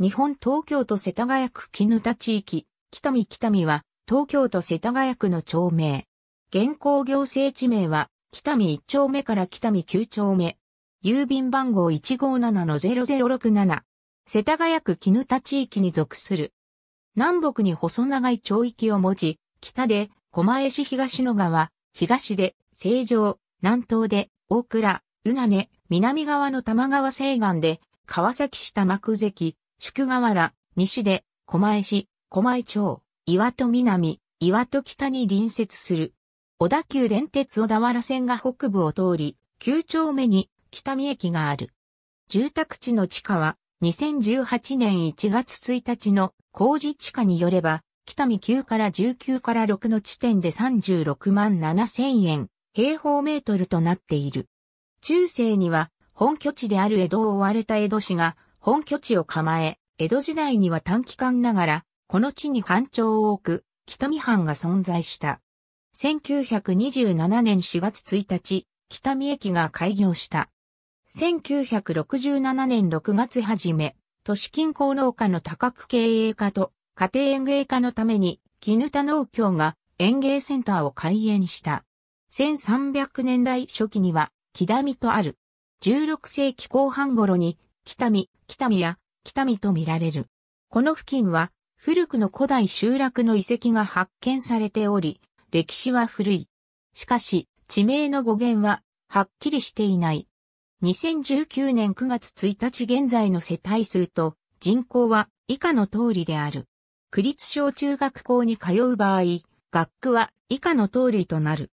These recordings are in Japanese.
日本東京都世田谷区絹田地域、北見北見は、東京都世田谷区の町名。現行行政地名は、北見1丁目から北見9丁目。郵便番号157-0067。世田谷区絹田地域に属する。南北に細長い町域を持ち、北で、狛江市東野川、東で、成城、南東で、大倉、うなね、南側の玉川西岸で、川崎市玉久関、宿河原、西で、狛江市、狛江町、岩戸南、岩戸北に隣接する。小田急電鉄小田原線が北部を通り、9丁目に北見駅がある。住宅地の地下は、2018年1月1日の工事地下によれば、北見9から19から6の地点で36万7千円、平方メートルとなっている。中世には、本拠地である江戸を追われた江戸市が、本拠地を構え、江戸時代には短期間ながら、この地に藩長を置く、北見藩が存在した。1927年4月1日、北見駅が開業した。1967年6月初め、都市近郊農家の多角経営化と家庭園芸化のために、絹田農協が園芸センターを開園した。1300年代初期には、木田見とある。16世紀後半頃に北見、北見や北見と見られる。この付近は古くの古代集落の遺跡が発見されており、歴史は古い。しかし、地名の語源ははっきりしていない。2019年9月1日現在の世帯数と人口は以下の通りである。区立小中学校に通う場合、学区は以下の通りとなる。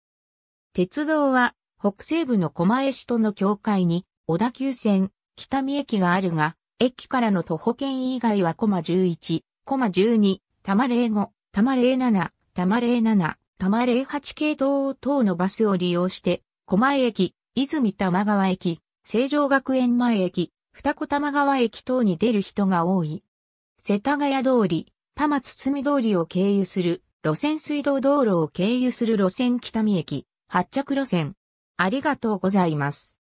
鉄道は北西部の狛江市との境界に小田急線、北見駅があるが、駅からの徒歩圏以外はコマ11、コマ12、玉05、玉07、玉07、玉08系統等のバスを利用して、狛江駅、泉玉川駅、成城学園前駅、二子玉川駅等に出る人が多い。世田谷通り、多摩堤通りを経由する、路線水道道路を経由する路線北見駅、発着路線。ありがとうございます。